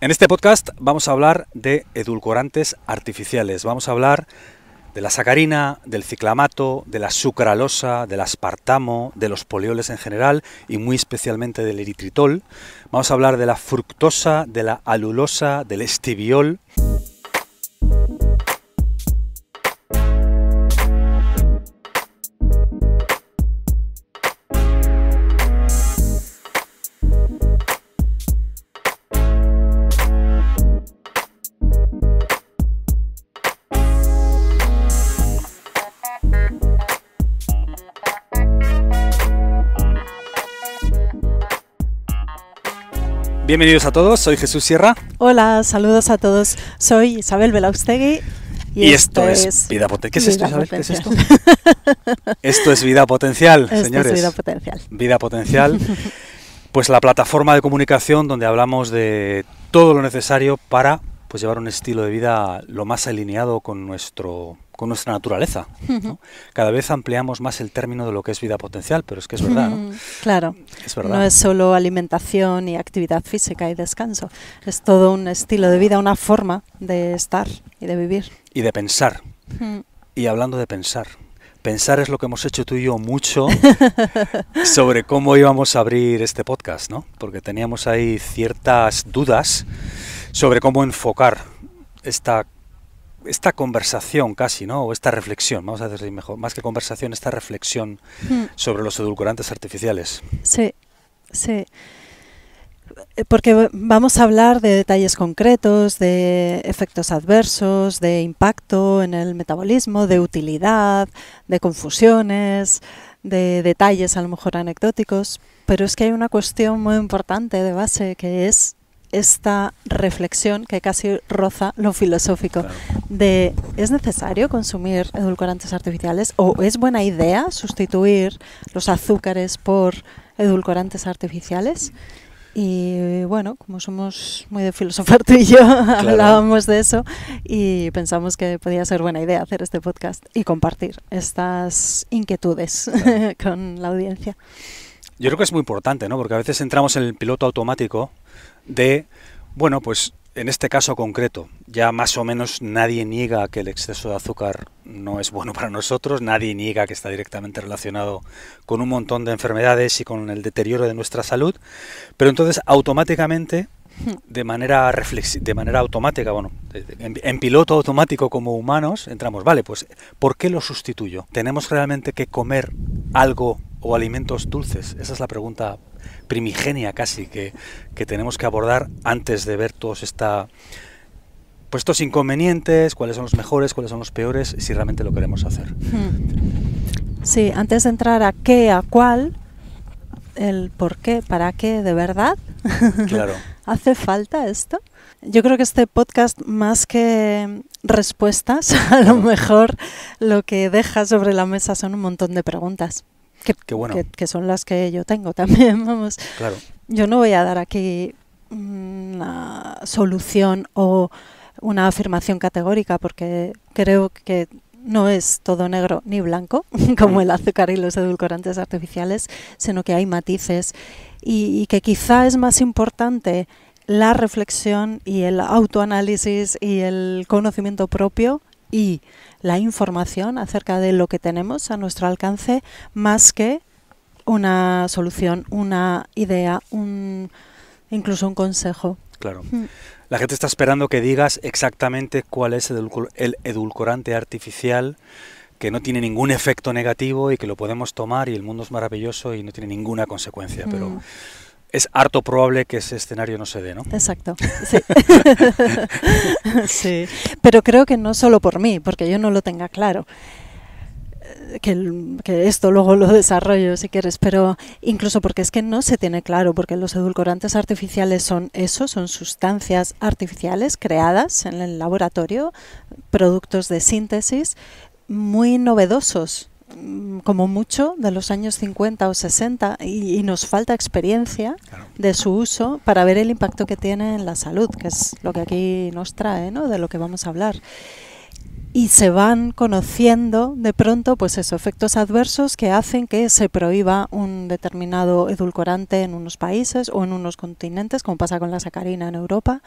En este podcast vamos a hablar de edulcorantes artificiales, vamos a hablar de la sacarina, del ciclamato, de la sucralosa, del aspartamo, de los polioles en general y muy especialmente del eritritol. Vamos a hablar de la fructosa, de la alulosa, del estibiol. Bienvenidos a todos, soy Jesús Sierra. Hola, saludos a todos. Soy Isabel Belaustegui. Y, esto, es vida potencial. ¿Qué es esto, ¿Qué es esto? esto es vida potencial, esto señores. Es vida potencial. Vida potencial. Pues la plataforma de comunicación donde hablamos de todo lo necesario para pues llevar un estilo de vida lo más alineado con nuestro con nuestra naturaleza. Cada vez ampliamos más el término de lo que es vida potencial, pero es que es verdad. ¿no? Claro, es verdad. no es solo alimentación y actividad física y descanso, es todo un estilo de vida, una forma de estar y de vivir. Y de pensar. Y hablando de pensar, pensar es lo que hemos hecho tú y yo mucho sobre cómo íbamos a abrir este podcast, ¿no? Porque teníamos ahí ciertas dudas sobre cómo enfocar esta esta conversación casi, ¿no? O esta reflexión, vamos a decir mejor, más que conversación, esta reflexión hmm. sobre los edulcorantes artificiales. Sí, sí. Eh, porque vamos a hablar de detalles concretos, de efectos adversos, de impacto en el metabolismo, de utilidad, de confusiones, de detalles a lo mejor anecdóticos, pero es que hay una cuestión muy importante de base que es esta reflexión que casi roza lo filosófico de ¿es necesario consumir edulcorantes artificiales o es buena idea sustituir los azúcares por edulcorantes artificiales? Y bueno, como somos muy de filosofar tú y yo, hablábamos de eso y pensamos que podía ser buena idea hacer este podcast y compartir estas inquietudes con la audiencia. Yo creo que es muy importante, ¿no? Porque a veces entramos en el piloto automático de, bueno, pues en este caso concreto, ya más o menos nadie niega que el exceso de azúcar no es bueno para nosotros, nadie niega que está directamente relacionado con un montón de enfermedades y con el deterioro de nuestra salud, pero entonces automáticamente, de manera, de manera automática, bueno, en, en piloto automático como humanos, entramos, vale, pues ¿por qué lo sustituyo? ¿Tenemos realmente que comer algo o alimentos dulces? Esa es la pregunta primigenia casi que, tenemos que abordar antes de ver todos esta, pues, estos inconvenientes, cuáles son los mejores, cuáles son los peores, si realmente lo queremos hacer. Hmm. Sí, antes de entrar a qué, a cuál, el por qué, para qué, de verdad. Claro. ¿Hace falta esto? Yo creo que este podcast, más que respuestas, a lo mejor lo que deja sobre la mesa son un montón de preguntas que, son las que yo tengo también, vamos. Yo no voy a dar aquí una mm, solución o una afirmación categórica porque creo que no es todo negro ni blanco, como mm. el azúcar y los edulcorantes artificiales, sino que hay matices y, y que quizá es más importante la reflexión y el autoanálisis y el conocimiento propio y la información acerca de lo que tenemos a nuestro alcance más que una solución, una idea, un, incluso un consejo. Claro. Mm. La gente está esperando que digas exactamente cuál es el edulcorante artificial que no tiene ningún efecto negativo y que lo podemos tomar y el mundo es maravilloso y no tiene ninguna consecuencia, pero mm es harto probable que ese escenario no se dé, ¿no? Exacto. Sí. Pero creo que no solo por mí, porque yo no lo tenga claro. Eh, que, que, esto luego lo desarrollo si quieres, pero incluso porque es que no se tiene claro, porque los edulcorantes artificiales son eso, son sustancias artificiales creadas en el laboratorio, productos de síntesis muy novedosos Mm, como mucho de los años 50 o 60 y, nos falta experiencia de su uso para ver el impacto que tiene en la salud, que es lo que aquí nos trae, ¿no? de lo que vamos a hablar. Y se van conociendo de pronto pues esos efectos adversos que hacen que se prohíba un determinado edulcorante en unos países o en unos continentes, como pasa con la sacarina en Europa,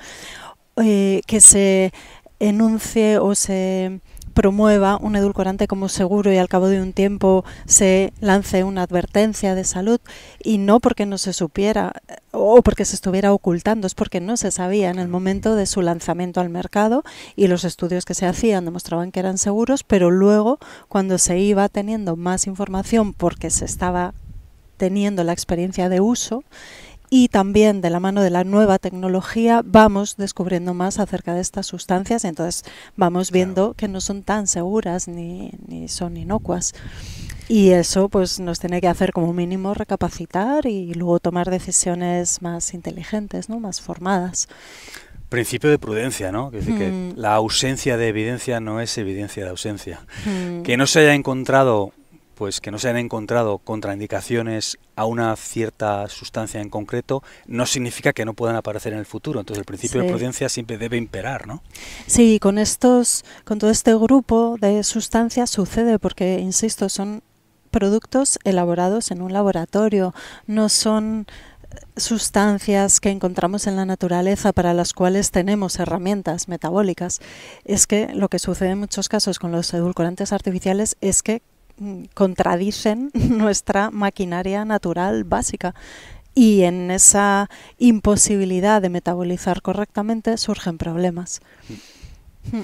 eh, que se enuncie o se promueva un edulcorante como seguro y al cabo de un tiempo se lance una advertencia de salud y no porque no se supiera eh, o porque se estuviera ocultando, es porque no se sabía en el momento de su lanzamiento al mercado y los estudios que se hacían demostraban que eran seguros, pero luego cuando se iba teniendo más información porque se estaba teniendo la experiencia de uso, y también de la mano de la nueva tecnología vamos descubriendo más acerca de estas sustancias y entonces vamos viendo que no son tan seguras ni, son inocuas. Y eso pues nos tiene que hacer como mínimo recapacitar y luego tomar decisiones más inteligentes, ¿no? más formadas. Principio de prudencia, ¿no? que mm. la ausencia de evidencia no es evidencia de ausencia. Mm. Que no se haya encontrado pues que no se han encontrado contraindicaciones a una cierta sustancia en concreto, no significa que no puedan aparecer en el futuro. Entonces el principio de prudencia siempre debe imperar, ¿no? Sí, con estos, con todo este grupo de sustancias sucede, porque insisto, son productos elaborados en un laboratorio, no son eh, sustancias que encontramos en la naturaleza para las cuales tenemos herramientas metabólicas. Es que lo que sucede en muchos casos con los edulcorantes artificiales es que contradicen nuestra maquinaria natural básica. Y en esa imposibilidad de metabolizar correctamente surgen problemas. Mm.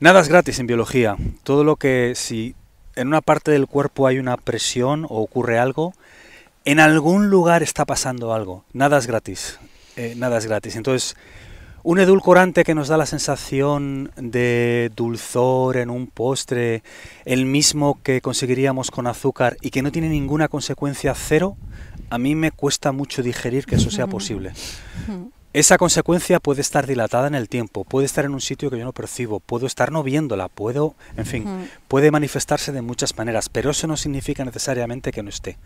Nada es gratis en biología. Todo lo que si en una parte del cuerpo hay una presión o ocurre algo, en algún lugar está pasando algo. Nada es gratis. Eh, nada es gratis. Entonces, un edulcorante que nos da la sensación de dulzor en un postre, el mismo que conseguiríamos con azúcar y que no tiene ninguna consecuencia cero, a mí me cuesta mucho digerir que eso sea posible. Esa consecuencia puede estar dilatada en el tiempo, puede estar en un sitio que yo no percibo, puedo estar no viéndola, puedo, en fin, puede manifestarse de muchas maneras, pero eso no significa necesariamente que no esté.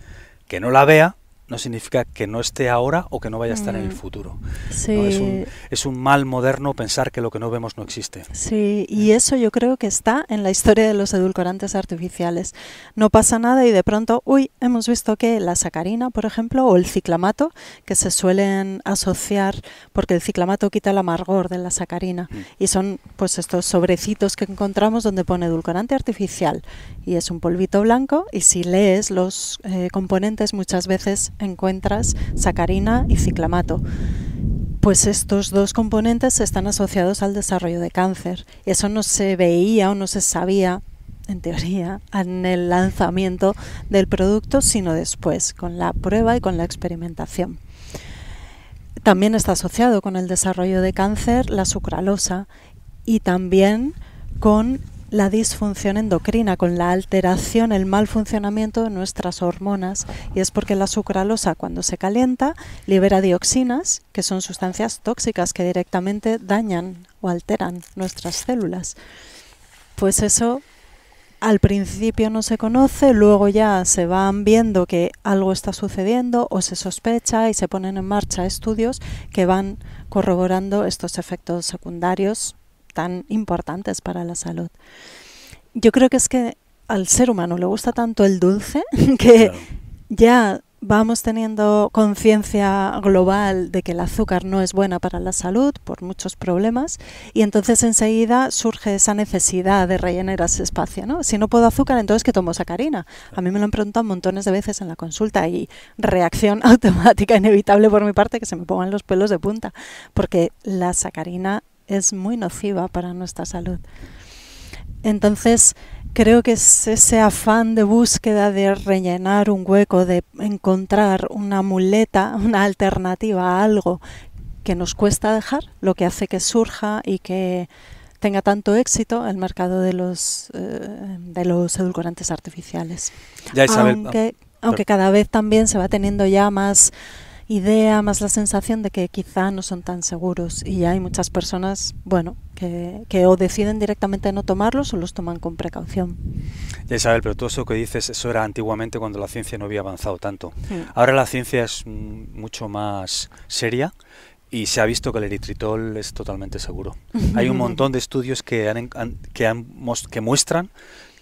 Que no la vea no significa que no esté ahora o que no vaya a estar en el mm. futuro. Sí. Es, un, mal moderno pensar que lo que no vemos no existe. Sí, y eso yo creo que está en la historia de los edulcorantes artificiales. No pasa nada y de pronto, uy, hemos visto que la sacarina, por ejemplo, o el ciclamato, que se suelen asociar porque el ciclamato quita el amargor de la sacarina mm. y son pues estos sobrecitos que encontramos donde pone edulcorante artificial y es un polvito blanco y si lees los eh, componentes muchas veces encuentras sacarina y ciclamato. Pues estos dos componentes están asociados al desarrollo de cáncer. Eso no se veía o no se sabía, en teoría, en el lanzamiento del producto, sino después, con la prueba y con la experimentación. También está asociado con el desarrollo de cáncer la sucralosa y también con la disfunción endocrina, con la alteración, el mal funcionamiento de nuestras hormonas. Y es porque la sucralosa cuando se calienta libera dioxinas, que son sustancias tóxicas que directamente dañan o alteran nuestras células. Pues eso al principio no se conoce, luego ya se van viendo que algo está sucediendo o se sospecha y se ponen en marcha estudios que van corroborando estos efectos secundarios tan importantes para la salud. Yo creo que es que al ser humano le gusta tanto el dulce que ya vamos teniendo conciencia global de que el azúcar no es buena para la salud por muchos problemas y entonces enseguida surge esa necesidad de rellenar ese espacio, Si no puedo azúcar, entonces que tomo sacarina. A mí me lo han preguntado montones de veces en la consulta y reacción automática inevitable por mi parte que se me pongan los pelos de punta, porque la sacarina es muy nociva para nuestra salud. Entonces, creo que es ese afán de búsqueda de rellenar un hueco, de encontrar una muleta, una alternativa a algo que nos cuesta dejar, lo que hace que surja y que tenga tanto éxito el mercado de los, eh, de los edulcorantes artificiales. Ya, aunque ah, cada vez también se va teniendo ya más idea, más la sensación de que quizá no son tan seguros y hay muchas personas, bueno, que, que o deciden directamente no tomarlos o los toman con precaución. Ya Isabel, pero todo eso que dices, eso era antiguamente cuando la ciencia no había avanzado tanto. Ahora la ciencia es mm, mucho más seria y se ha visto que el eritritol es totalmente seguro. Hay un montón de estudios que, han, que, han, que muestran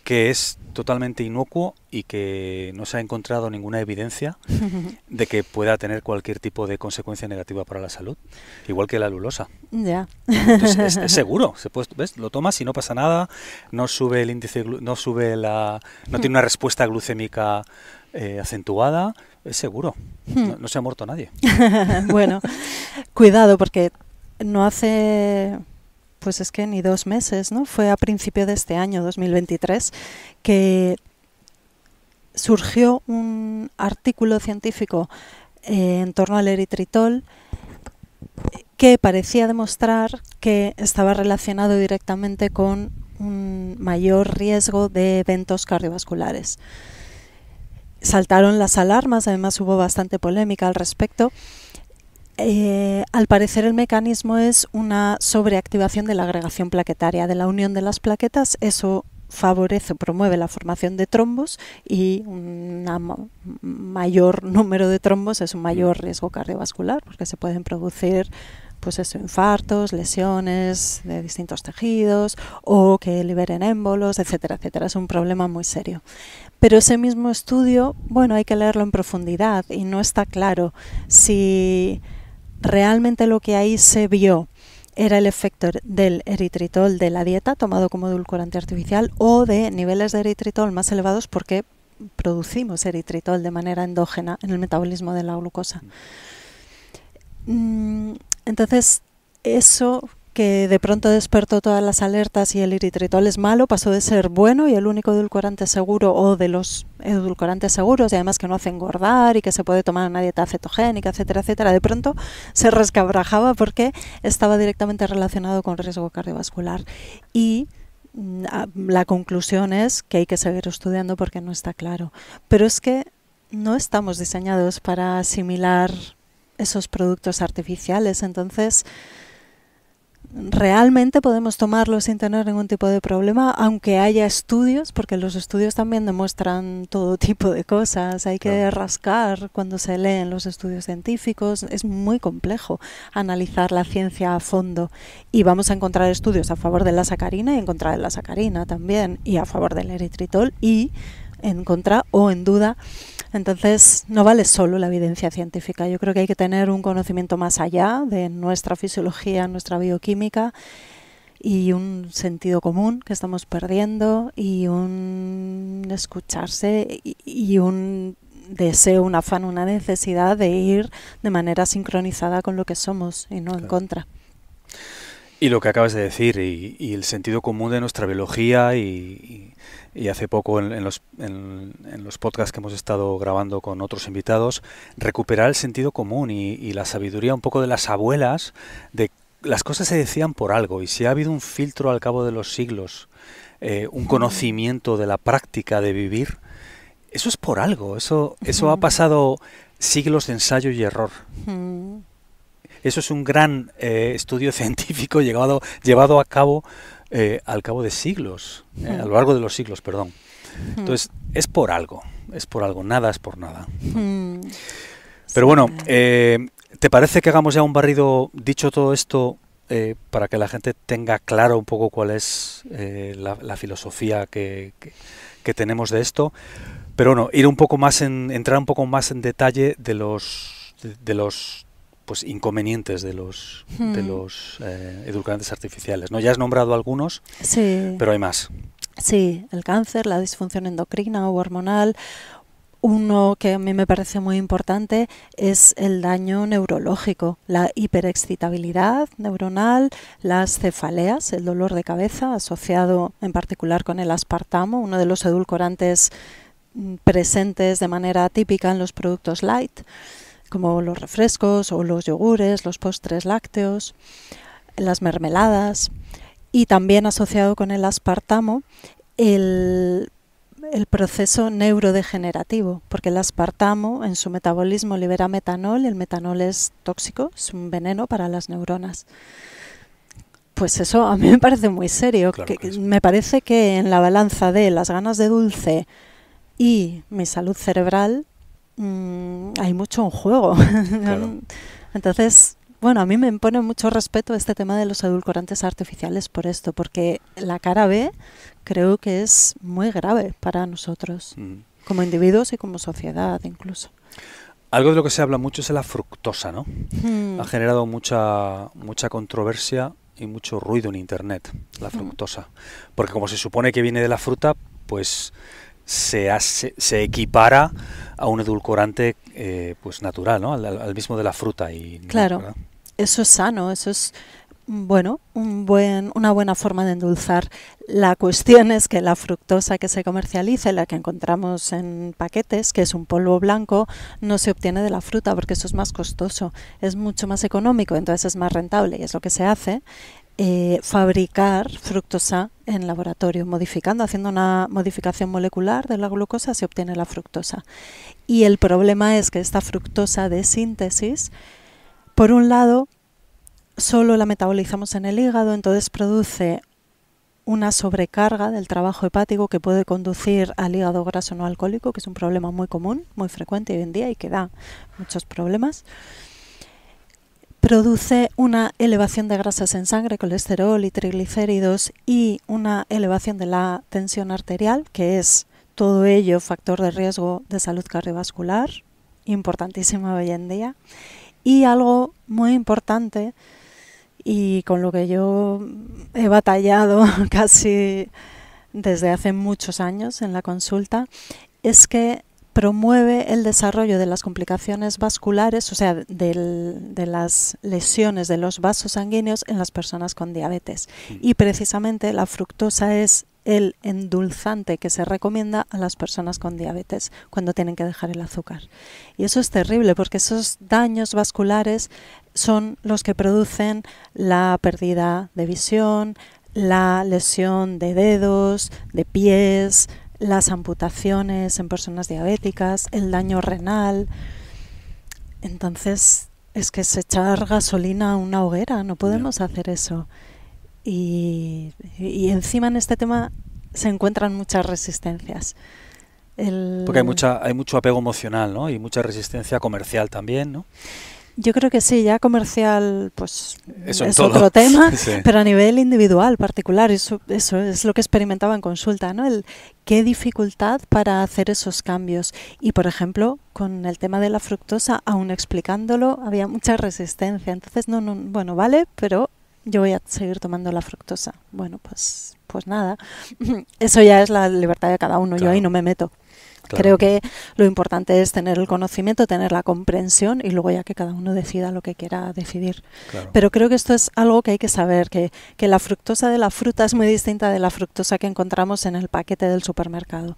que es totalmente inocuo y que no se ha encontrado ninguna evidencia de que pueda tener cualquier tipo de consecuencia negativa para la salud, igual que la lulosa. Ya. es, seguro, se Lo tomas y no pasa nada, no sube el índice, no sube la, no tiene una respuesta glucémica eh, acentuada, es seguro, hmm. no se ha muerto nadie. bueno, cuidado porque no hace pues es que ni dos meses, ¿no? Fue a principio de este año, 2023, que surgió un artículo científico eh, en torno al eritritol que parecía demostrar que estaba relacionado directamente con un mayor riesgo de eventos cardiovasculares. Saltaron las alarmas, además hubo bastante polémica al respecto. Eh, al parecer el mecanismo es una sobreactivación de la agregación plaquetaria, de la unión de las plaquetas. Eso favorece o promueve la formación de trombos y un mayor número de trombos es un mayor riesgo cardiovascular porque se pueden producir pues eso, infartos, lesiones de distintos tejidos o que liberen émbolos, etcétera, etcétera. Es un problema muy serio. Pero ese mismo estudio, bueno, hay que leerlo en profundidad y no está claro si realmente lo que ahí se vio era el efecto del eritritol de la dieta tomado como edulcorante artificial o de niveles de eritritol más elevados porque producimos eritritol de manera endógena en el metabolismo de la glucosa. Mm, entonces, eso que de pronto despertó todas las alertas y el eritritol es malo, pasó de ser bueno y el único edulcorante seguro o de los edulcorantes seguros y además que no hace engordar y que se puede tomar una dieta cetogénica, etcétera, etcétera, de pronto se rescabrajaba porque estaba directamente relacionado con riesgo cardiovascular y mm, ah, la conclusión es que hay que seguir estudiando porque no está claro. Pero es que no estamos diseñados para asimilar esos productos artificiales, entonces realmente podemos tomarlo sin tener ningún tipo de problema, aunque haya estudios, porque los estudios también demuestran todo tipo de cosas. Hay que rascar cuando se leen los estudios científicos. Es muy complejo analizar la ciencia a fondo. Y vamos a encontrar estudios a favor de la sacarina y en contra de la sacarina también, y a favor del eritritol y en contra o en duda. Entonces, no vale solo la evidencia científica. Yo creo que hay que tener un conocimiento más allá de nuestra fisiología, nuestra bioquímica y un sentido común que estamos perdiendo y un escucharse y, un deseo, un afán, una necesidad de ir de manera sincronizada con lo que somos y no en contra. Y lo que acabas de decir, y, el sentido común de nuestra biología, y, hace poco en, los, en, podcasts que hemos estado grabando con otros invitados, recuperar el sentido común y, la sabiduría un poco de las abuelas, de las cosas se decían por algo, y si ha habido un filtro al cabo de los siglos, eh, un conocimiento de la práctica de vivir, eso es por algo, eso, eso ha pasado siglos de ensayo y error. Eso es un gran eh, estudio científico llevado, llevado a cabo eh, al cabo de siglos, eh, hmm. a lo largo de los siglos, perdón. Hmm. Entonces, es por algo, es por algo, nada es por nada. Hmm. Pero bueno, ¿te parece que hagamos ya un barrido, dicho todo esto, para que la gente tenga claro un poco cuál es la, filosofía que, tenemos de esto. Pero bueno, ir un poco más en, entrar un poco más en detalle de los de los pues inconvenientes de los de hmm. los eh, edulcorantes artificiales no ya has nombrado algunos sí. pero hay más sí el cáncer la disfunción endocrina o hormonal uno que a mí me parece muy importante es el daño neurológico, la hiperexcitabilidad neuronal, las cefaleas, el dolor de cabeza asociado en particular con el aspartamo, uno de los edulcorantes mm, presentes de manera típica en los productos light como los refrescos o los yogures, los postres lácteos, las mermeladas y también asociado con el aspartamo el, proceso neurodegenerativo, porque el aspartamo en su metabolismo libera metanol y el metanol es tóxico, es un veneno para las neuronas. Pues eso a mí me parece muy serio. me parece que en la balanza de las ganas de dulce y mi salud cerebral Mm, hay mucho en juego. Entonces, bueno, a mí me impone mucho respeto este tema de los edulcorantes artificiales por esto, porque la cara B creo que es muy grave para nosotros, como individuos y como sociedad incluso. Algo de lo que se habla mucho es la fructosa, ¿no? Hmm. Ha generado mucha, mucha controversia y mucho ruido en Internet, la hmm. fructosa. Porque como se supone que viene de la fruta, pues se, hace, se equipara a un edulcorante eh, pues natural, ¿no? Al, mismo de la fruta. Y, claro, eso es sano, eso es bueno, un buen, una buena forma de endulzar. La cuestión es que la fructosa que se comercializa, la que encontramos en paquetes, que es un polvo blanco, no se obtiene de la fruta porque eso es más costoso, es mucho más económico, entonces es más rentable y es lo que se hace. Eh, fabricar fructosa en laboratorio. Modificando, haciendo una modificación molecular de la glucosa, se obtiene la fructosa. Y el problema es que esta fructosa de síntesis, por un lado, solo la metabolizamos en el hígado, entonces produce una sobrecarga del trabajo hepático que puede conducir al hígado graso no alcohólico, que es un problema muy común, muy frecuente hoy en día y que da muchos problemas produce una elevación de grasas en sangre, colesterol y triglicéridos y una elevación de la tensión arterial, que es todo ello factor de riesgo de salud cardiovascular, importantísimo hoy en día. Y algo muy importante y con lo que yo he batallado casi desde hace muchos años en la consulta, es que promueve el desarrollo de las complicaciones vasculares, o sea, de las lesiones de los vasos sanguíneos en las personas con diabetes. Mm. Y precisamente la fructosa es el endulzante que se recomienda a las personas con diabetes cuando tienen que dejar el azúcar. Y eso es terrible porque esos daños vasculares son los que producen la pérdida de visión, la lesión de dedos, de pies, las amputaciones en personas diabéticas, el daño renal. Entonces, es que es echar gasolina a una hoguera, no podemos hacer eso. Y, y, encima en este tema se encuentran muchas resistencias. El... Porque hay, mucha, hay mucho apego emocional, ¿no? Y mucha resistencia comercial también, ¿no? Yo creo que sí, ya comercial pues es otro tema, pero a nivel individual, particular, eso, eso es lo que experimentaba en consulta, ¿no? El qué dificultad para hacer esos cambios. Y por ejemplo, con el tema de la fructosa, aún explicándolo, había mucha resistencia. Entonces, no, bueno, vale, pero yo voy a seguir tomando la fructosa. Bueno, pues, pues nada. Eso ya es la libertad de cada uno, yo ahí no me meto. Creo que lo importante es tener el conocimiento, tener la comprensión y luego ya que cada uno decida lo que quiera decidir. Pero creo que esto es algo que hay que saber, que, la fructosa de la fruta es muy distinta de la fructosa que encontramos en el paquete del supermercado.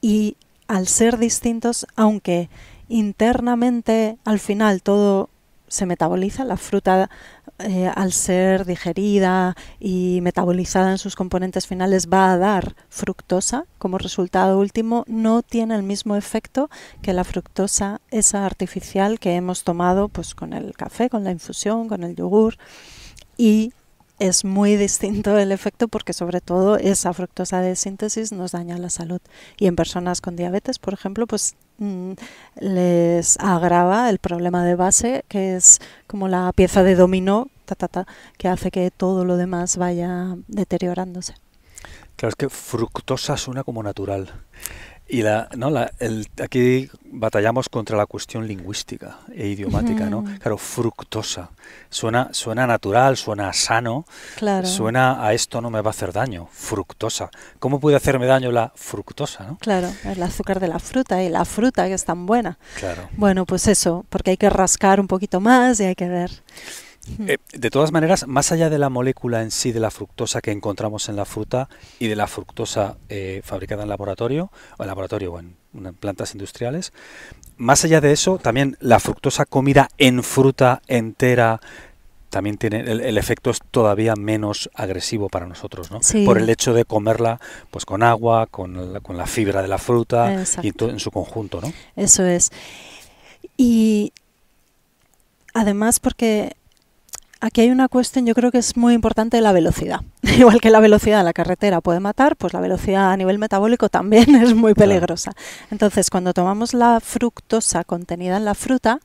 Y al ser distintos, aunque internamente al final todo se metaboliza, la fruta eh, al ser digerida y metabolizada en sus componentes finales va a dar fructosa como resultado último, no tiene el mismo efecto que la fructosa esa artificial que hemos tomado pues, con el café, con la infusión, con el yogur y es muy distinto el efecto porque sobre todo esa fructosa de síntesis nos daña la salud y en personas con diabetes, por ejemplo, pues Mm, les agrava el problema de base, que es como la pieza de dominó que hace que todo lo demás vaya deteriorándose. Claro, es que fructosa suena como natural. Y la, no, la, el, aquí batallamos contra la cuestión lingüística e idiomática, ¿no? Claro, fructosa. Suena, suena natural, suena sano, claro. suena a esto no me va a hacer daño, fructosa. ¿Cómo puede hacerme daño la fructosa, no? Claro, el azúcar de la fruta y la fruta que es tan buena. Claro. Bueno, pues eso, porque hay que rascar un poquito más y hay que ver. Eh, de todas maneras, más allá de la molécula en sí de la fructosa que encontramos en la fruta y de la fructosa eh, fabricada en laboratorio, o en laboratorio o en, plantas industriales, más allá de eso, también la fructosa comida en fruta entera también tiene el, efecto es todavía menos agresivo para nosotros, ¿no? Por el hecho de comerla pues con agua, con la, con la fibra de la fruta y en su conjunto, ¿no? Eso es. Y además porque aquí hay una cuestión, yo creo que es muy importante la velocidad. Igual que la velocidad de la carretera puede matar, pues la velocidad a nivel metabólico también es muy peligrosa. Entonces, cuando tomamos la fructosa contenida en la fruta,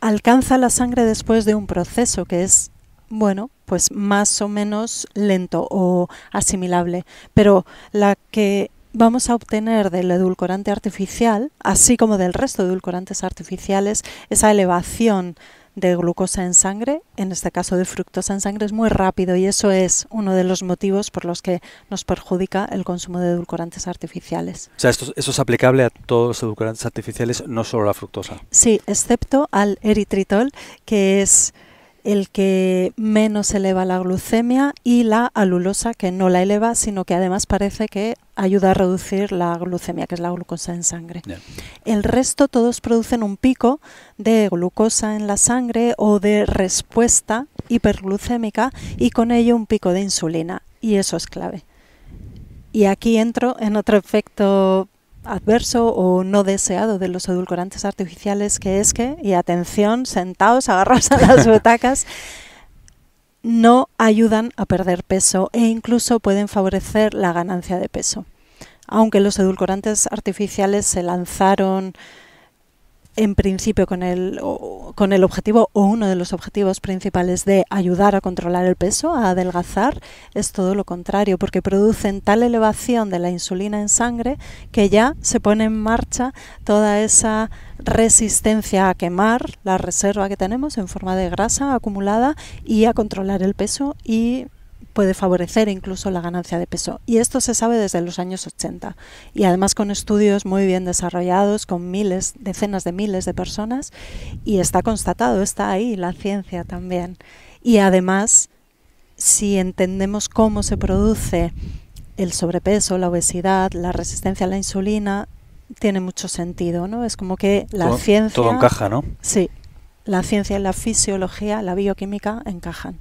alcanza la sangre después de un proceso que es, bueno, pues más o menos lento o asimilable. Pero la que vamos a obtener del edulcorante artificial, así como del resto de edulcorantes artificiales, esa elevación de glucosa en sangre, en este caso de fructosa en sangre, es muy rápido y eso es uno de los motivos por los que nos perjudica el consumo de edulcorantes artificiales. O sea, esto, es aplicable a todos los edulcorantes artificiales, no solo a la fructosa. Sí, excepto al eritritol, que es el que menos eleva la glucemia y la alulosa que no la eleva, sino que además parece que ayuda a reducir la glucemia, que es la glucosa en sangre. El resto todos producen un pico de glucosa en la sangre o de respuesta hiperglucémica y con ello un pico de insulina y eso es clave. Y aquí entro en otro efecto adverso o no deseado de los edulcorantes artificiales, que es que, y atención, sentados, agarrados a las butacas, no ayudan a perder peso e incluso pueden favorecer la ganancia de peso. Aunque los edulcorantes artificiales se lanzaron en principio con el, con el objetivo o uno de los objetivos principales de ayudar a controlar el peso, a adelgazar, es todo lo contrario, porque producen tal elevación de la insulina en sangre que ya se pone en marcha toda esa resistencia a quemar la reserva que tenemos en forma de grasa acumulada y a controlar el peso y puede favorecer incluso la ganancia de peso. Y esto se sabe desde los años 80 y además con estudios muy bien desarrollados, con miles, decenas de miles de personas y está constatado, está ahí la ciencia también. Y además, si entendemos cómo se produce el sobrepeso, la obesidad, la resistencia a la insulina, tiene mucho sentido, ¿no? Es como que la ciencia... Todo encaja, ¿no? Sí, la ciencia y la fisiología, la bioquímica encajan.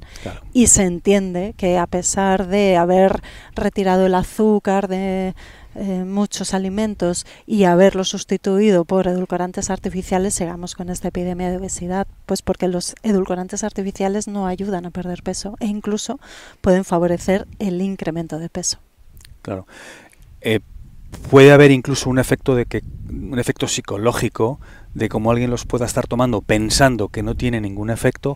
Y se entiende que a pesar de haber retirado el azúcar de eh, muchos alimentos y haberlo sustituido por edulcorantes artificiales, llegamos con esta epidemia de obesidad, pues porque los edulcorantes artificiales no ayudan a perder peso e incluso pueden favorecer el incremento de peso. Claro. Eh, puede haber incluso un efecto de que un efecto psicológico de cómo alguien los pueda estar tomando pensando que no tiene ningún efecto,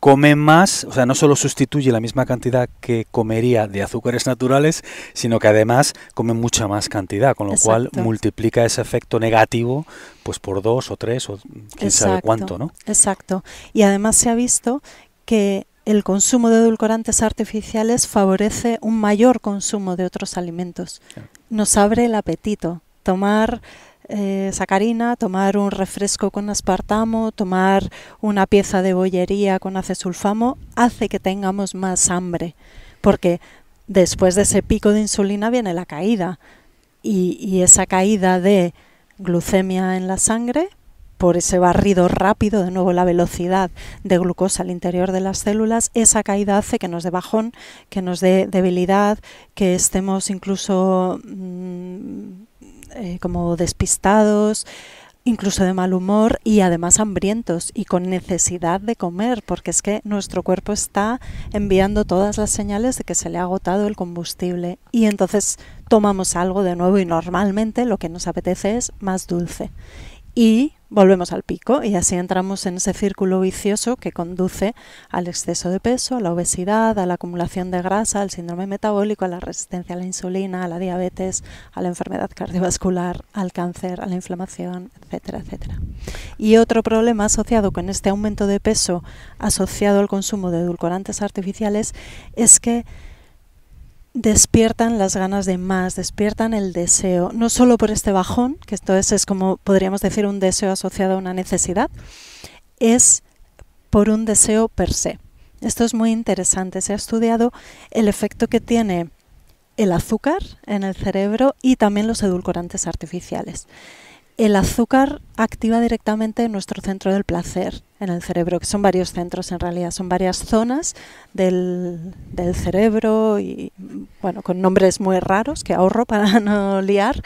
come más, o sea, no solo sustituye la misma cantidad que comería de azúcares naturales, sino que además come mucha más cantidad, con lo cual multiplica ese efecto negativo pues por dos o tres o quién sabe cuánto, ¿no? Exacto. Y además se ha visto que el consumo de edulcorantes artificiales favorece un mayor consumo de otros alimentos. Nos abre el apetito. Tomar eh, sacarina, tomar un refresco con aspartamo, tomar una pieza de bollería con acesulfamo, hace que tengamos más hambre, porque después de ese pico de insulina viene la caída y, esa caída de glucemia en la sangre por ese barrido rápido, de nuevo la velocidad de glucosa al interior de las células, esa caída hace que nos dé bajón, que nos dé debilidad, que estemos incluso mm, eh, como despistados, incluso de mal humor y además hambrientos y con necesidad de comer, porque es que nuestro cuerpo está enviando todas las señales de que se le ha agotado el combustible y entonces tomamos algo de nuevo y normalmente lo que nos apetece es más dulce. Y volvemos al pico y así entramos en ese círculo vicioso que conduce al exceso de peso, a la obesidad, a la acumulación de grasa, al síndrome metabólico, a la resistencia a la insulina, a la diabetes, a la enfermedad cardiovascular, al cáncer, a la inflamación, etcétera, etcétera. Y otro problema asociado con este aumento de peso asociado al consumo de edulcorantes artificiales es que despiertan las ganas de más, despiertan el deseo, no solo por este bajón, que esto es como podríamos decir un deseo asociado a una necesidad, es por un deseo per se. Esto es muy interesante, se ha estudiado el efecto que tiene el azúcar en el cerebro y también los edulcorantes artificiales. El azúcar activa directamente nuestro centro del placer en el cerebro, que son varios centros en realidad, son varias zonas del, cerebro y bueno, con nombres muy raros que ahorro para no liar.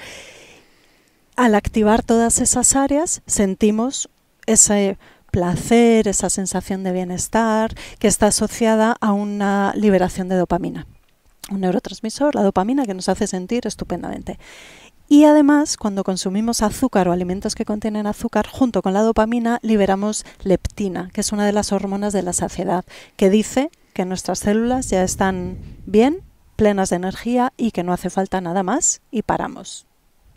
Al activar todas esas áreas sentimos ese placer, esa sensación de bienestar que está asociada a una liberación de dopamina. Un neurotransmisor, la dopamina, que nos hace sentir estupendamente. Y además, cuando consumimos azúcar o alimentos que contienen azúcar, junto con la dopamina liberamos leptina, que es una de las hormonas de la saciedad, que dice que nuestras células ya están bien, plenas de energía y que no hace falta nada más y paramos,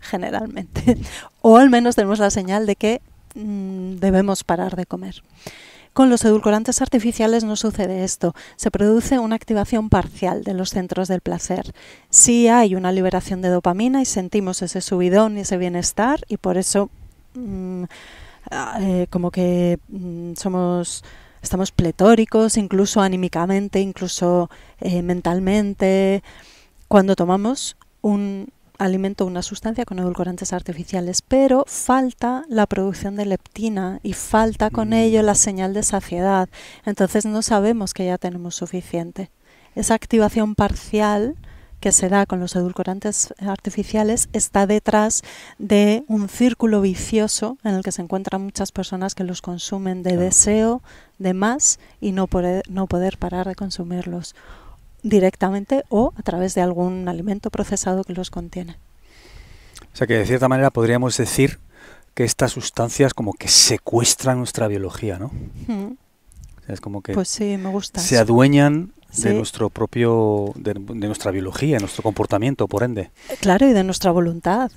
generalmente. o al menos tenemos la señal de que mm, debemos parar de comer. Con los edulcorantes artificiales no sucede esto, se produce una activación parcial de los centros del placer. Sí hay una liberación de dopamina y sentimos ese subidón y ese bienestar y por eso mm, ah, eh, como que mm, somos estamos pletóricos, incluso anímicamente, incluso eh, mentalmente, cuando tomamos un alimento una sustancia con edulcorantes artificiales, pero falta la producción de leptina y falta con mm. ello la señal de saciedad. Entonces no sabemos que ya tenemos suficiente. Esa activación parcial que se da con los edulcorantes artificiales está detrás de un círculo vicioso en el que se encuentran muchas personas que los consumen de deseo, de más y no poder, no poder parar de consumirlos directamente o a través de algún alimento procesado que los contiene. O sea que de cierta manera podríamos decir que estas sustancias como que secuestran nuestra biología, ¿no? es como que pues me gusta se adueñan de nuestro propio, de, nuestra biología, nuestro comportamiento, por ende. Eh, claro, y de nuestra voluntad.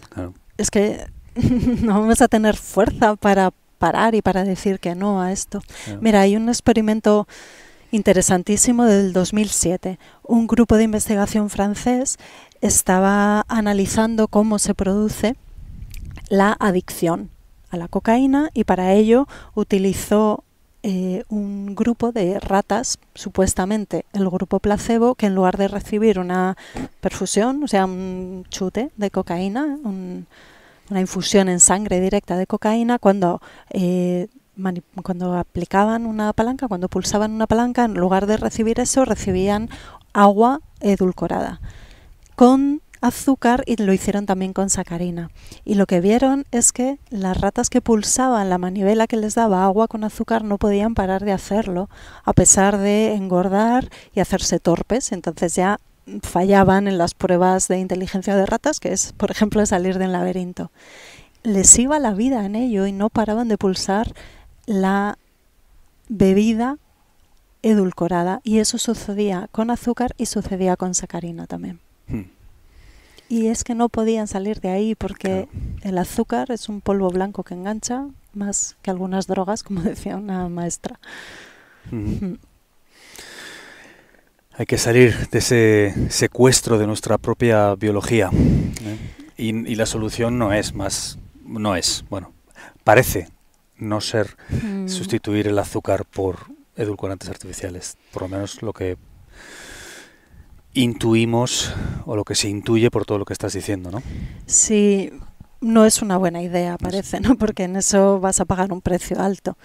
Es que no vamos a tener fuerza para parar y para decir que no a esto. Mira, hay un experimento interesantísimo del 2007. Un grupo de investigación francés estaba analizando cómo se produce la adicción a la cocaína y para ello utilizó eh, un grupo de ratas, supuestamente el grupo placebo, que en lugar de recibir una perfusión, o sea, un chute de cocaína, una infusión en sangre directa de cocaína, cuando eh, cuando aplicaban una palanca, cuando pulsaban una palanca, en lugar de recibir eso, recibían agua edulcorada con azúcar y lo hicieron también con sacarina. Y lo que vieron es que las ratas que pulsaban la manivela que les daba agua con azúcar no podían parar de hacerlo, a pesar de engordar y hacerse torpes. Entonces ya fallaban en las pruebas de inteligencia de ratas, que es, por ejemplo, salir del laberinto. Les iba la vida en ello y no paraban de pulsar la bebida edulcorada y eso sucedía con azúcar y sucedía con sacarina también. Hmm. Y es que no podían salir de ahí porque el azúcar es un polvo blanco que engancha más que algunas drogas, como decía una maestra. Hmm. Hmm. Hay que salir de ese secuestro de nuestra propia biología. ¿eh? Y, y la solución no es más, no es, bueno, parece no ser mm. sustituir el azúcar por edulcorantes artificiales, por lo menos lo que intuimos o lo que se intuye por todo lo que estás diciendo, ¿no? Sí, no es una buena idea, parece, ¿no? Porque en eso vas a pagar un precio alto.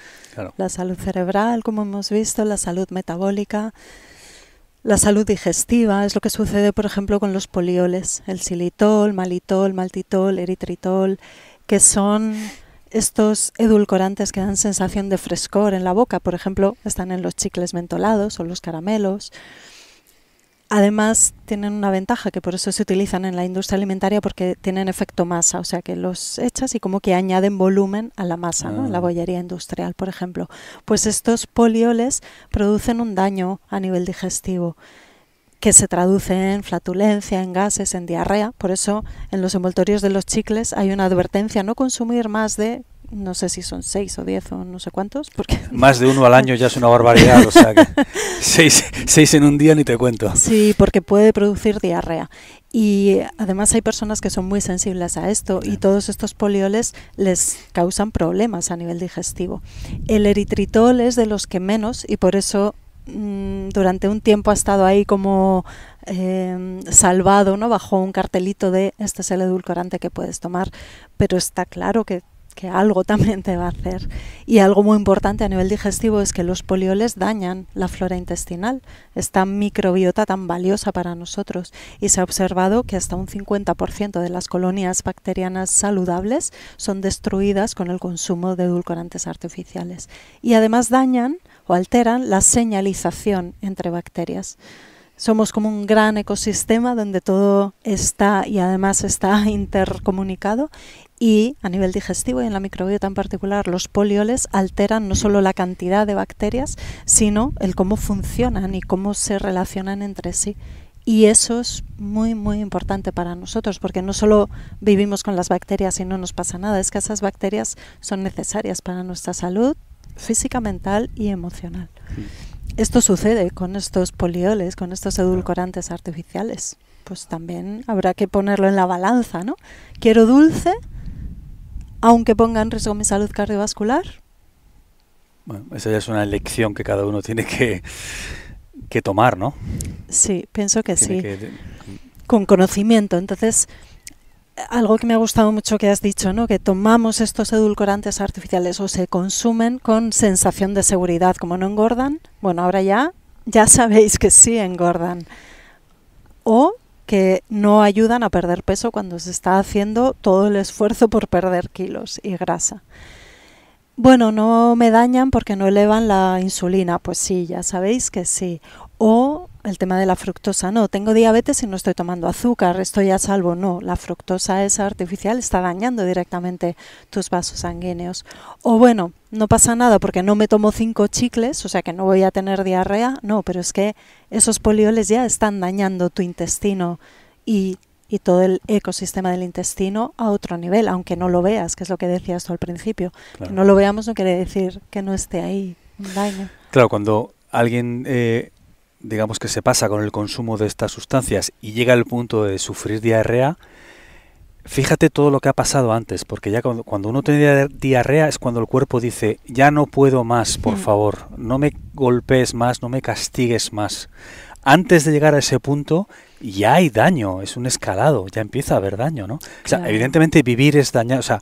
La salud cerebral, como hemos visto, la salud metabólica, la salud digestiva, es lo que sucede, por ejemplo, con los polioles, el xilitol, malitol, maltitol, eritritol, que son estos edulcorantes que dan sensación de frescor en la boca, por ejemplo, están en los chicles mentolados o los caramelos. Además, tienen una ventaja que por eso se utilizan en la industria alimentaria porque tienen efecto masa, o sea que los echas y como que añaden volumen a la masa, en la ah. bollería industrial, por ejemplo. Pues estos polioles producen un daño a nivel digestivo que se traduce en flatulencia, en gases, en diarrea. Por eso en los envoltorios de los chicles hay una advertencia, no consumir más de no sé si son seis o diez o no sé cuántos. Porque... Más de uno al año ya es una barbaridad, o sea seis, en un día ni te cuento. Sí, porque puede producir diarrea. Y además hay personas que son muy sensibles a esto y todos estos polioles les causan problemas a nivel digestivo. El eritritol es de los que menos y por eso Mm, durante un tiempo ha estado ahí como em, salvado, ¿no? Bajo un cartelito de este es el edulcorante que puedes tomar, pero está claro que que algo también te va a hacer. Y algo muy importante a nivel digestivo es que los polioles dañan la flora intestinal, esta microbiota tan valiosa para nosotros. Y se ha observado que hasta un 50% de las colonias bacterianas saludables son destruidas con el consumo de edulcorantes artificiales. Y además dañan o alteran la señalización entre bacterias. Somos como un gran ecosistema donde todo está y además está intercomunicado y a nivel digestivo y en la microbiota en particular los polioles alteran no solo la cantidad de bacterias, sino el cómo funcionan y cómo se relacionan entre sí. Y eso es muy, muy importante para nosotros, porque no solo vivimos con las bacterias y no nos pasa nada, es que esas bacterias son necesarias para nuestra salud, física, mental y emocional. Esto sucede con estos polioles, con estos edulcorantes artificiales. Pues también habrá que ponerlo en la balanza, ¿no? Quiero dulce, aunque ponga en riesgo mi salud cardiovascular. Bueno, esa ya es una elección que cada uno tiene que, tomar, ¿no? Sí, pienso que sí. Con conocimiento. Entonces, algo que me ha gustado mucho que has dicho, ¿no? que tomamos estos edulcorantes artificiales o se consumen con sensación de seguridad, como no engordan, bueno, ahora ya, ya sabéis que sí engordan, o que no ayudan a perder peso cuando se está haciendo todo el esfuerzo por perder kilos y grasa. Bueno, no me dañan porque no elevan la insulina, pues sí, ya sabéis que sí. O el tema de la fructosa, no, tengo diabetes y no estoy tomando azúcar, estoy a salvo, no, la fructosa es artificial, está dañando directamente tus vasos sanguíneos. O bueno, no pasa nada porque no me tomo cinco chicles, o sea que no voy a tener diarrea, no, pero es que esos polioles ya están dañando tu intestino y, todo el ecosistema del intestino a otro nivel, aunque no lo veas, que es lo que decías esto al principio. no lo veamos no quiere decir que no esté ahí daño. Claro, cuando alguien... Eh, digamos que se pasa con el consumo de estas sustancias y llega el punto de sufrir diarrea, fíjate todo lo que ha pasado antes, porque ya cuando, uno tiene diarrea es cuando el cuerpo dice, ya no puedo más, por mm. favor, no me golpees más, no me castigues más. Antes de llegar a ese punto, ya hay daño, es un escalado, ya empieza a haber daño, ¿no? O sea, evidentemente vivir es dañar, o sea,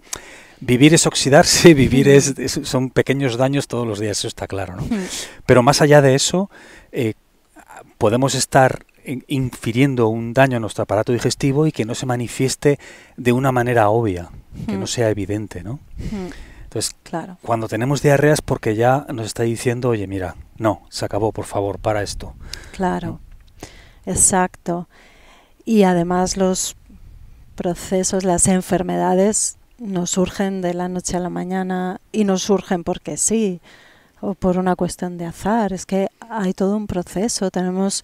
vivir es oxidarse, vivir es, son pequeños daños todos los días, eso está claro, ¿no? Mm. Pero más allá de eso, eh, podemos estar infiriendo un daño a nuestro aparato digestivo y que no se manifieste de una manera obvia, que no mm. sea evidente, ¿no? Mm. Entonces, claro. cuando tenemos diarreas porque ya nos está diciendo, oye, mira, no, se acabó, por favor, para esto. Claro, exacto. Y además los procesos, las enfermedades nos surgen de la noche a la mañana y no surgen porque sí o por una cuestión de azar. Es que hay todo un proceso. Tenemos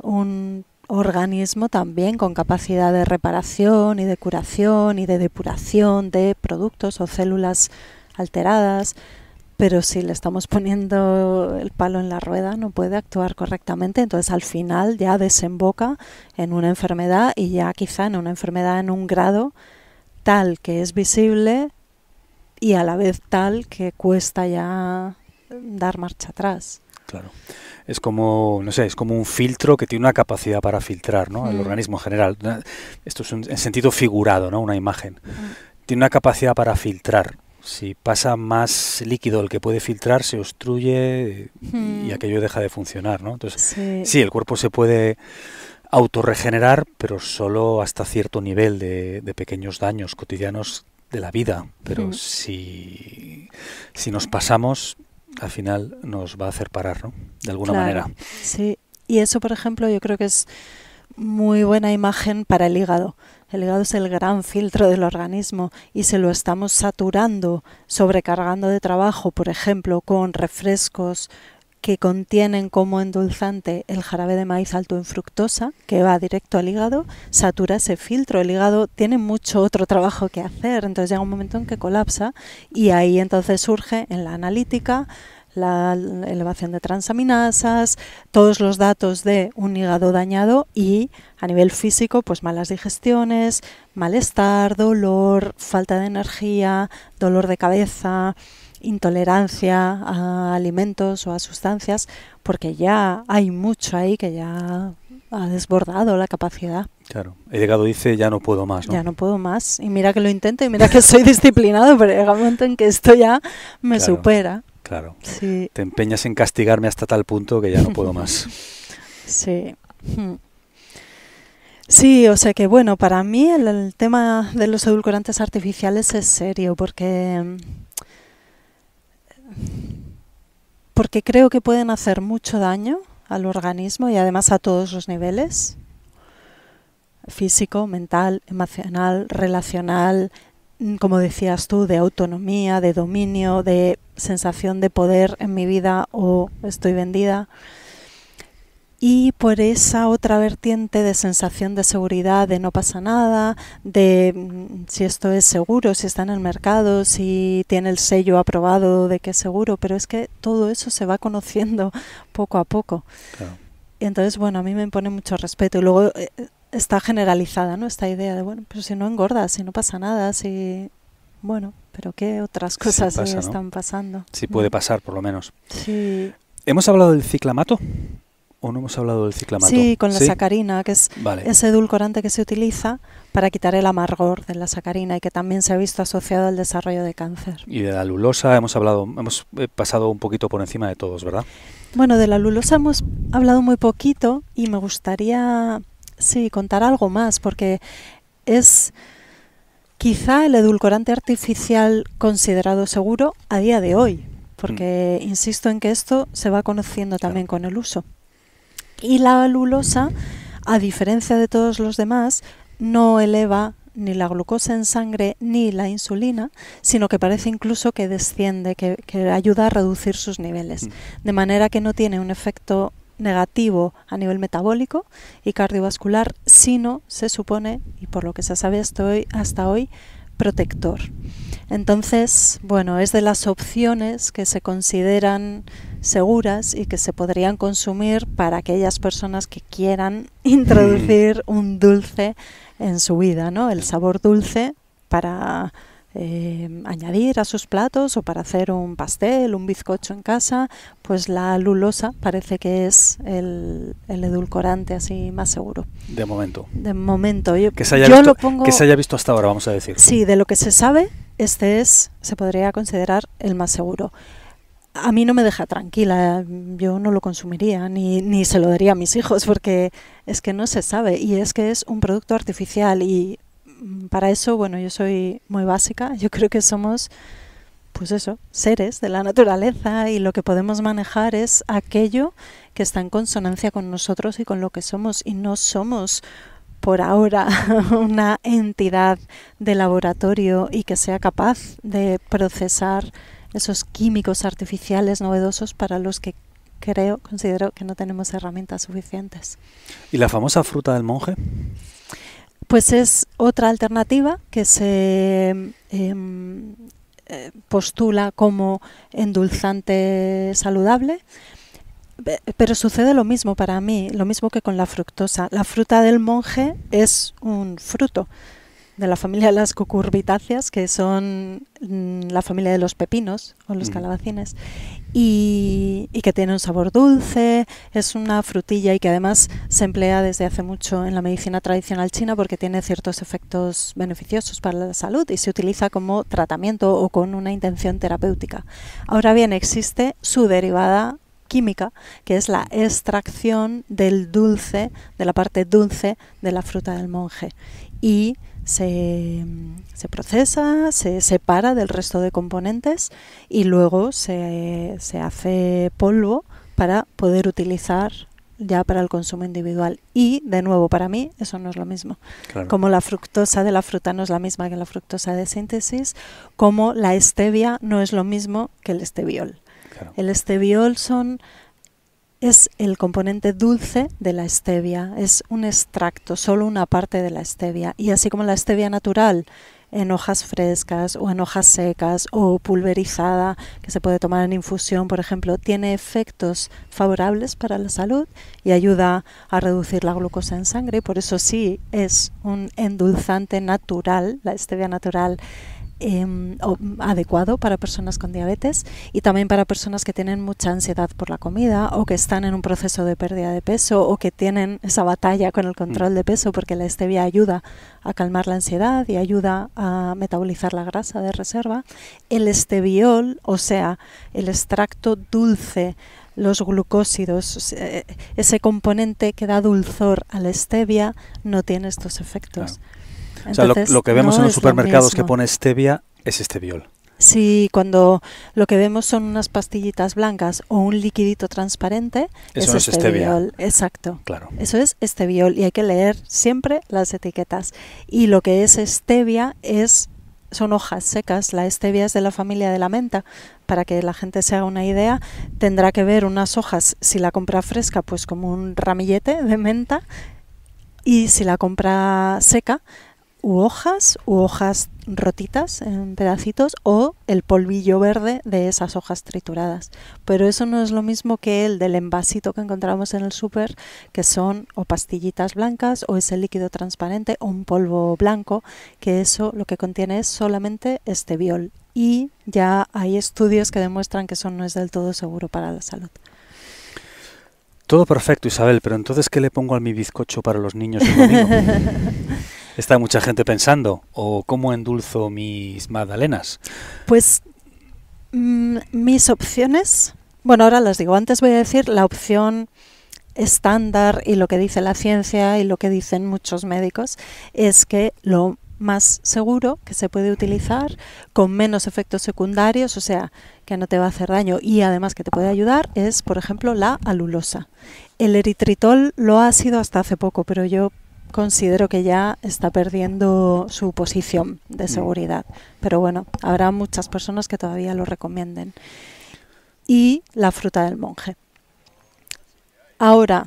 un organismo también con capacidad de reparación y de curación y de depuración de productos o células alteradas, pero si le estamos poniendo el palo en la rueda no puede actuar correctamente, entonces al final ya desemboca en una enfermedad y ya quizá en una enfermedad en un grado tal que es visible y a la vez tal que cuesta ya dar marcha atrás. Claro. Es como, no sé, es como un filtro que tiene una capacidad para filtrar, ¿no? El mm. organismo en general. Esto es un, en sentido figurado, ¿no? Una imagen. Mm. Tiene una capacidad para filtrar. Si pasa más líquido el que puede filtrar, se obstruye y mm. aquello deja de funcionar, ¿no? Entonces, sí. el cuerpo se puede autorregenerar, pero solo hasta cierto nivel de, de pequeños daños cotidianos de la vida. Pero si, si nos pasamos, al final nos va a hacer parar, ¿no? De alguna manera. Sí, y eso, por ejemplo, yo creo que es muy buena imagen para el hígado. El hígado es el gran filtro del organismo y se lo estamos saturando, sobrecargando de trabajo, por ejemplo, con refrescos, que contienen como endulzante el jarabe de maíz alto en fructosa, que va directo al hígado, satura ese filtro. El hígado tiene mucho otro trabajo que hacer, entonces llega un momento en que colapsa y ahí entonces surge en la analítica la elevación de transaminasas, todos los datos de un hígado dañado y a nivel físico, pues malas digestiones, malestar, dolor, falta de energía, dolor de cabeza, intolerancia a alimentos o a sustancias, porque ya hay mucho ahí que ya ha desbordado la capacidad. Claro, he llegado, dice, ya no puedo más. ¿no? Ya no puedo más. Y mira que lo intento y mira que soy disciplinado, pero llega un momento en que esto ya me supera. Claro. Te empeñas en castigarme hasta tal punto que ya no puedo más. Sí. Hmm. Sí, o sea que bueno, para mí el, tema de los edulcorantes artificiales es serio porque porque creo que pueden hacer mucho daño al organismo y además a todos los niveles, físico, mental, emocional, relacional, mm, como decías tú, de autonomía, de dominio, de sensación de poder en mi vida o estoy vendida. Y por esa otra vertiente de sensación de seguridad, de no pasa nada, de mm, si esto es seguro, si está en el mercado, si tiene el sello aprobado de que es seguro, pero es que todo eso se va conociendo poco a poco. Y entonces, bueno, a mí me pone mucho respeto. Y luego eh, está generalizada, ¿no? Esta idea de, bueno, pero si no engorda si no pasa nada, si... Bueno, pero qué otras cosas eh, están pasando. Sí puede mm. pasar, por lo menos. ¿Hemos hablado del ciclamato? ¿O no hemos hablado del ciclamato? Sí, con la sacarina, que es ese edulcorante que se utiliza para quitar el amargor de la sacarina y que también se ha visto asociado al desarrollo de cáncer. Y de la lulosa hemos hablado, hemos eh, pasado un poquito por encima de todos, ¿verdad? Bueno, de la lulosa hemos hablado muy poquito y me gustaría, sí, contar algo más, porque es Quizá el edulcorante artificial considerado seguro a día de hoy, porque mm. insisto en que esto se va conociendo también con el uso. Y la alulosa, a diferencia de todos los demás, no eleva ni la glucosa en sangre ni la insulina, sino que parece incluso que desciende, que, ayuda a reducir sus niveles. Mm. De manera que no tiene un efecto negativo a nivel metabólico y cardiovascular, sino se supone, y por lo que se sabe hasta hoy, hasta hoy protector. Entonces, bueno, es de las opciones que se consideran seguras y que se podrían consumir para aquellas personas que quieran introducir mm. un dulce en su vida, ¿no? El sabor dulce para Em, añadir a sus platos o para hacer un pastel, un bizcocho en casa, pues la lulosa parece que es el, edulcorante así más seguro. De momento. De momento. Yo, que se haya visto, Que se haya visto hasta ahora, vamos a decir. Sí, de lo que se sabe, este es, se podría considerar el más seguro a mí no me deja tranquila, yo no lo consumiría ni, ni, se lo daría a mis hijos porque es que no se sabe y es que es un producto artificial y Mm, para eso, bueno, yo soy muy básica. Yo creo que somos, pues eso, seres de la naturaleza y lo que podemos manejar es aquello que está en consonancia con nosotros y con lo que somos. Y no somos por ahora una entidad de laboratorio y que sea capaz de procesar esos químicos artificiales novedosos para los que creo, considero que no tenemos herramientas suficientes. ¿Y la famosa fruta del monje? pues es otra alternativa que se em, eh, postula como endulzante saludable, pero sucede lo mismo para mí, lo mismo que con la fructosa. La fruta del monje es un fruto de la familia de las cucurbitáceas, que son mm, la familia de los pepinos o los calabacines y, que tiene un sabor dulce, es una frutilla y que además se emplea desde hace mucho en la medicina tradicional china porque tiene ciertos efectos beneficiosos para la salud y se utiliza como tratamiento o con una intención terapéutica. Ahora bien, existe su derivada química, que es la extracción del dulce, de la parte dulce de la fruta del monje. Y se, procesa, se separa del resto de componentes y luego se, se hace polvo para poder utilizar ya para el consumo individual. Y, de nuevo, para mí eso no es lo mismo. Como la fructosa de la fruta no es la misma que la fructosa de síntesis, como la stevia no es lo mismo que el esteviol. El esteviol son es el componente dulce de la stevia, es un extracto, solo una parte de la stevia. Y así como la stevia natural, en hojas frescas o en hojas secas o pulverizada, que se puede tomar en infusión, por ejemplo, tiene efectos favorables para la salud y ayuda a reducir la glucosa en sangre. Y por eso sí es un endulzante natural, la stevia natural eh, adecuado para personas con diabetes y también para personas que tienen mucha ansiedad por la comida o que están en un proceso de pérdida de peso o que tienen esa batalla con el mm. control de peso porque la stevia ayuda a calmar la ansiedad y ayuda a metabolizar la grasa de reserva. El esteviol, o sea, el extracto dulce los glucósidos, e, e, ese componente que da dulzor a la stevia, no tiene estos efectos. O sea, lo, que vemos en los supermercados que pone stevia es esteviol. Sí, cuando lo que vemos son unas pastillitas blancas o un liquidito transparente, eso es, no es esteviol. Exacto. Claro. Eso es esteviol y hay que leer siempre las etiquetas. Y lo que es stevia es son hojas secas. La stevia es de la familia de la menta. Para que la gente se haga una idea, tendrá que ver unas hojas, si la compra fresca, pues como un ramillete de menta, y si la compra seca, u hojas, u hojas rotitas en pedacitos, o el polvillo verde de esas hojas trituradas. Pero eso no es lo mismo que el del envasito que encontramos en el súper, que son o pastillitas blancas, o ese líquido transparente, o un polvo blanco, que eso lo que contiene es solamente este viol. Y ya hay estudios que demuestran que eso no es del todo seguro para la salud. Todo perfecto, Isabel, pero entonces, ¿qué le pongo a mi bizcocho para los niños? está mucha gente pensando, o cómo endulzo mis magdalenas. Pues mm, mis opciones, bueno, ahora las digo, antes voy a decir la opción estándar y lo que dice la ciencia y lo que dicen muchos médicos es que lo más seguro que se puede utilizar con menos efectos secundarios, o sea, que no te va a hacer daño y además que te puede ayudar es, por ejemplo, la alulosa. El eritritol lo ha sido hasta hace poco, pero yo considero que ya está perdiendo su posición de mm. seguridad. Pero bueno, habrá muchas personas que todavía lo recomienden. Y la fruta del monje. Ahora,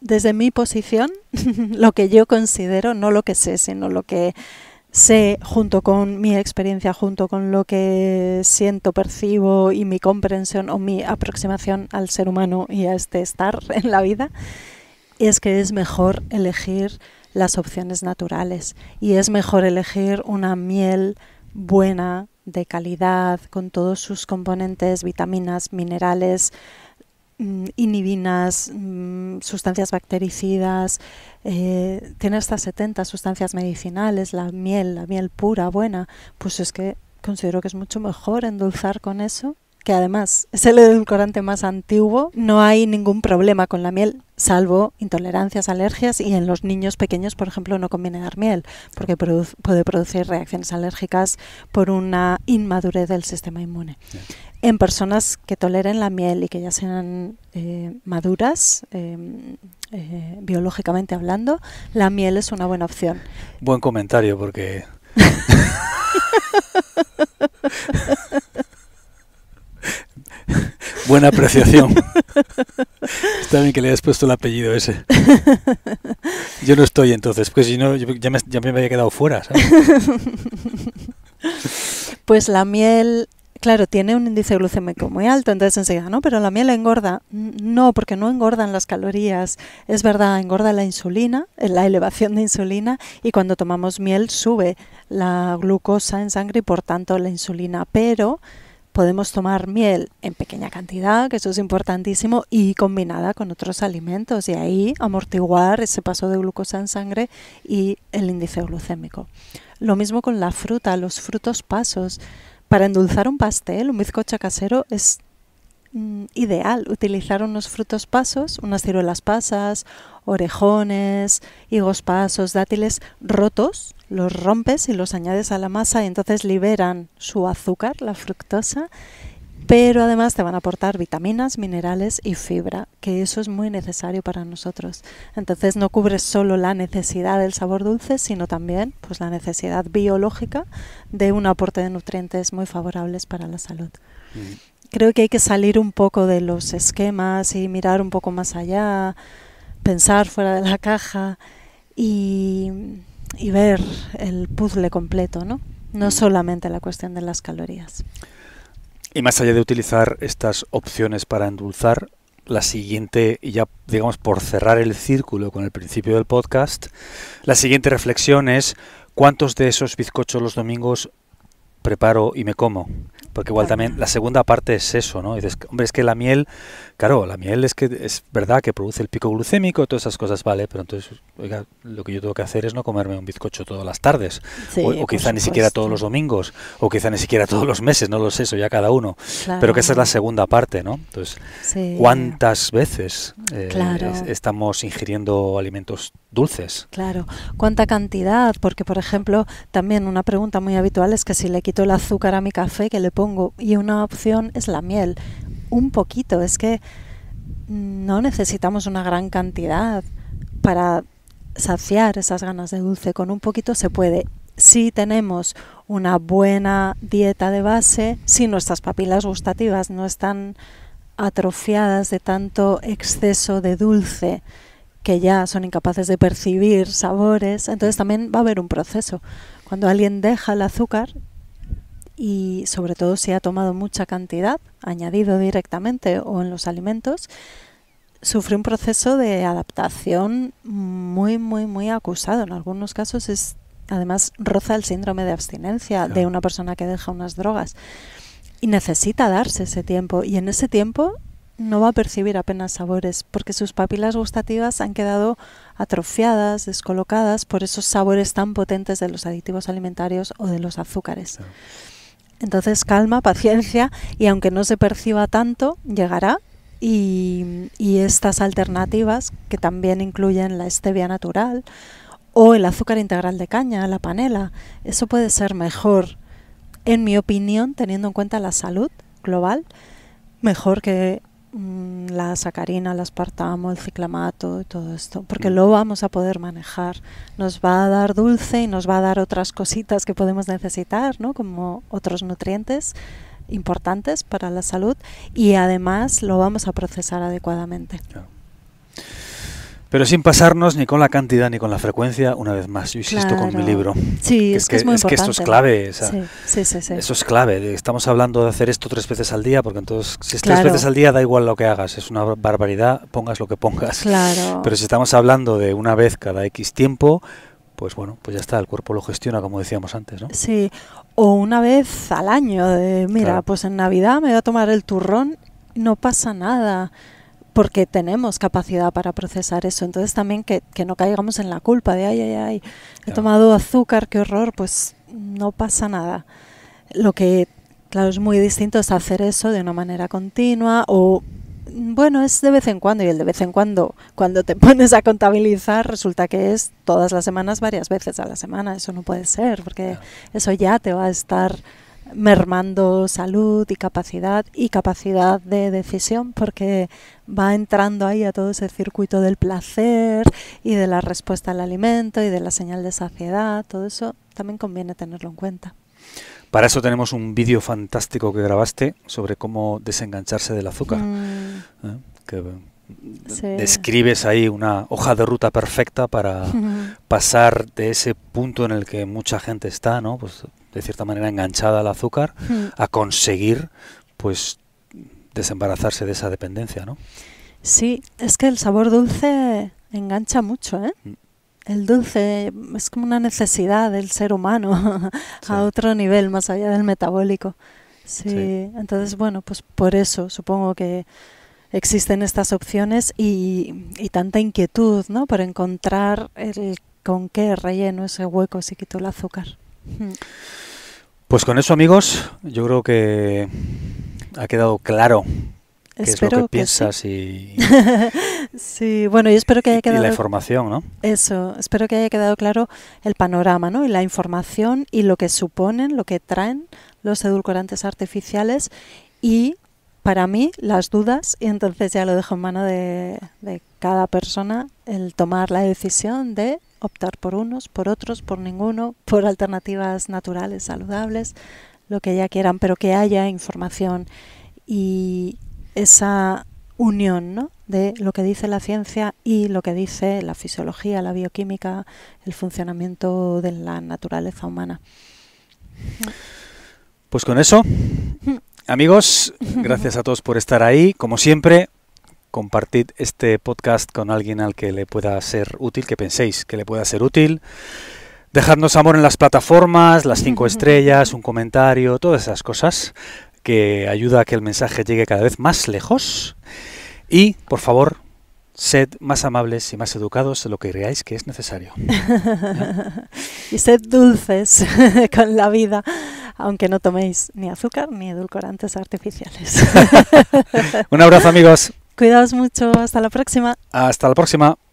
desde mi posición, lo que yo considero, no lo que sé, sino lo que sé junto con mi experiencia, junto con lo que siento, percibo y mi comprensión o mi aproximación al ser humano y a este estar en la vida, es que es mejor elegir las opciones naturales y es mejor elegir una miel buena, de calidad, con todos sus componentes, vitaminas, minerales, mm, inhibinas, mm, sustancias bactericidas, eh, tiene hasta 70 sustancias medicinales, la miel, la miel pura, buena, pues es que considero que es mucho mejor endulzar con eso que además es el edulcorante más antiguo, no hay ningún problema con la miel, salvo intolerancias, alergias y en los niños pequeños, por ejemplo, no conviene dar miel porque puede producir reacciones alérgicas por una inmadurez del sistema inmune. En personas que toleren la miel y que ya sean eh, maduras, em, eh, biológicamente hablando, la miel es una buena opción. Buen comentario porque... Buena apreciación. Está bien que le hayas puesto el apellido ese. Yo no estoy entonces, pues si no, ya, me, ya había quedado fuera. Pues la miel, claro, tiene un índice glucémico muy alto, entonces enseguida, ¿no? Pero la miel engorda. No, porque no engordan las calorías. Es verdad, engorda la insulina, eh, la elevación de insulina, y cuando tomamos miel sube la glucosa en sangre y por tanto la insulina, pero podemos tomar miel en pequeña cantidad, que eso es importantísimo, y combinada con otros alimentos y ahí amortiguar ese paso de glucosa en sangre y el índice glucémico. Lo mismo con la fruta, los frutos pasos. Para endulzar un pastel, un bizcocho casero es mm, ideal utilizar unos frutos pasos, unas ciruelas pasas, orejones, higos pasos, dátiles rotos los rompes y los añades a la masa y entonces liberan su azúcar, la fructosa, pero además te van a aportar vitaminas, minerales y fibra, que eso es muy necesario para nosotros. Entonces no cubres solo la necesidad del sabor dulce, sino también pues, la necesidad biológica de un aporte de nutrientes muy favorables para la salud. Mm. Creo que hay que salir un poco de los esquemas y mirar un poco más allá, pensar fuera de la caja y y ver el puzzle completo, ¿no? No mm. solamente la cuestión de las calorías. Y más allá de utilizar estas opciones para endulzar, la siguiente, y ya digamos por cerrar el círculo con el principio del podcast, la siguiente reflexión es cuántos de esos bizcochos los domingos preparo y me como. Porque igual también la segunda parte es eso, ¿no? dices, hombre, es que la miel Claro, la miel es que es verdad que produce el pico glucémico, todas esas cosas, vale, pero entonces, oiga, lo que yo tengo que hacer es no comerme un bizcocho todas las tardes, o, quizá ni siquiera todos los domingos, o quizá ni siquiera todos los meses, no lo sé, eso ya cada uno. Pero que esa es la segunda parte, ¿no? Entonces, ¿cuántas veces eh, estamos ingiriendo alimentos dulces? Claro, ¿cuánta cantidad? Porque, por ejemplo, también una pregunta muy habitual es que si le quito el azúcar a mi café, que le pongo? Y una opción es la miel un poquito, es que no necesitamos una gran cantidad para saciar esas ganas de dulce, con un poquito se puede. Si tenemos una buena dieta de base, si nuestras papilas gustativas no están atrofiadas de tanto exceso de dulce que ya son incapaces de percibir sabores, entonces también va a haber un proceso. Cuando alguien deja el azúcar, y sobre todo si ha tomado mucha cantidad, añadido directamente o en los alimentos, sufre un proceso de adaptación muy, muy, muy acusado. En algunos casos es, además, roza el síndrome de abstinencia de una persona que deja unas drogas. Y necesita darse ese tiempo. Y en ese tiempo no va a percibir apenas sabores, porque sus papilas gustativas han quedado atrofiadas, descolocadas por esos sabores tan potentes de los aditivos alimentarios o de los azúcares. Entonces calma, paciencia y aunque no se perciba tanto, llegará. Y, estas alternativas que también incluyen la stevia natural o el azúcar integral de caña, la panela, eso puede ser mejor, en mi opinión, teniendo en cuenta la salud global, mejor que Mm, la sacarina, el aspartamo, el ciclamato y todo esto, porque mm. lo vamos a poder manejar. Nos va a dar dulce y nos va a dar otras cositas que podemos necesitar, ¿no? como otros nutrientes importantes para la salud y además lo vamos a procesar adecuadamente. Pero sin pasarnos ni con la cantidad ni con la frecuencia, una vez más, yo insisto con mi libro. Sí, es, que, es, muy es que esto es clave. sí, sí, sí, eso es clave. Estamos hablando de hacer esto tres veces al día, porque entonces, si es tres veces al día, da igual lo que hagas, es una barbaridad, pongas lo que pongas. Claro. Pero si estamos hablando de una vez cada X tiempo, pues bueno, pues ya está, el cuerpo lo gestiona, como decíamos antes, ¿no? Sí, o una vez al año, de, mira, pues en Navidad me voy a tomar el turrón, no pasa nada porque tenemos capacidad para procesar eso. Entonces también que, no caigamos en la culpa de, ay, ay, ay, he tomado azúcar, qué horror, pues no pasa nada. Lo que, claro, es muy distinto es hacer eso de una manera continua o bueno, es de vez en cuando y el de vez en cuando, cuando te pones a contabilizar, resulta que es todas las semanas, varias veces a la semana. Eso no puede ser, porque eso ya te va a estar mermando salud y capacidad y capacidad de decisión porque va entrando ahí a todo ese circuito del placer y de la respuesta al alimento y de la señal de saciedad, todo eso también conviene tenerlo en cuenta. Para eso tenemos un vídeo fantástico que grabaste sobre cómo desengancharse del azúcar. Mm. ¿eh? Que, eh, Describes ahí una hoja de ruta perfecta para pasar de ese punto en el que mucha gente está, ¿no? Pues de cierta manera enganchada al azúcar, hmm. a conseguir pues desembarazarse de esa dependencia, ¿no? Sí, es que el sabor dulce engancha mucho, ¿eh? Hmm. El dulce es como una necesidad del ser humano a otro nivel, más allá del metabólico. Sí. entonces, bueno, pues por eso supongo que existen estas opciones y, y tanta inquietud, ¿no? Por encontrar el con qué relleno ese hueco si quito el azúcar. Pues con eso, amigos, yo creo que ha quedado claro qué es lo que piensas y. sí, bueno, yo espero que haya quedado. la información, ¿no? Eso, espero que haya quedado claro el panorama, ¿no? Y la información y lo que suponen, lo que traen los edulcorantes artificiales y para mí las dudas y entonces ya lo dejo en mano de, cada persona el tomar la decisión de optar por unos, por otros, por ninguno, por alternativas naturales, saludables, lo que ya quieran, pero que haya información y esa unión de lo que dice la ciencia y lo que dice la fisiología, la bioquímica, el funcionamiento de la naturaleza humana. Pues con eso, amigos, gracias a todos por estar ahí. Como siempre, compartid este podcast con alguien al que le pueda ser útil, que penséis que le pueda ser útil. dejadnos amor en las plataformas, las cinco estrellas, un comentario, todas esas cosas que ayuda a que el mensaje llegue cada vez más lejos. Y, por favor, sed más amables y más educados de lo que creáis que es necesario. y sed dulces con la vida, aunque no toméis ni azúcar ni edulcorantes artificiales. Un abrazo amigos. Cuidaos mucho, hasta la próxima. Hasta la próxima.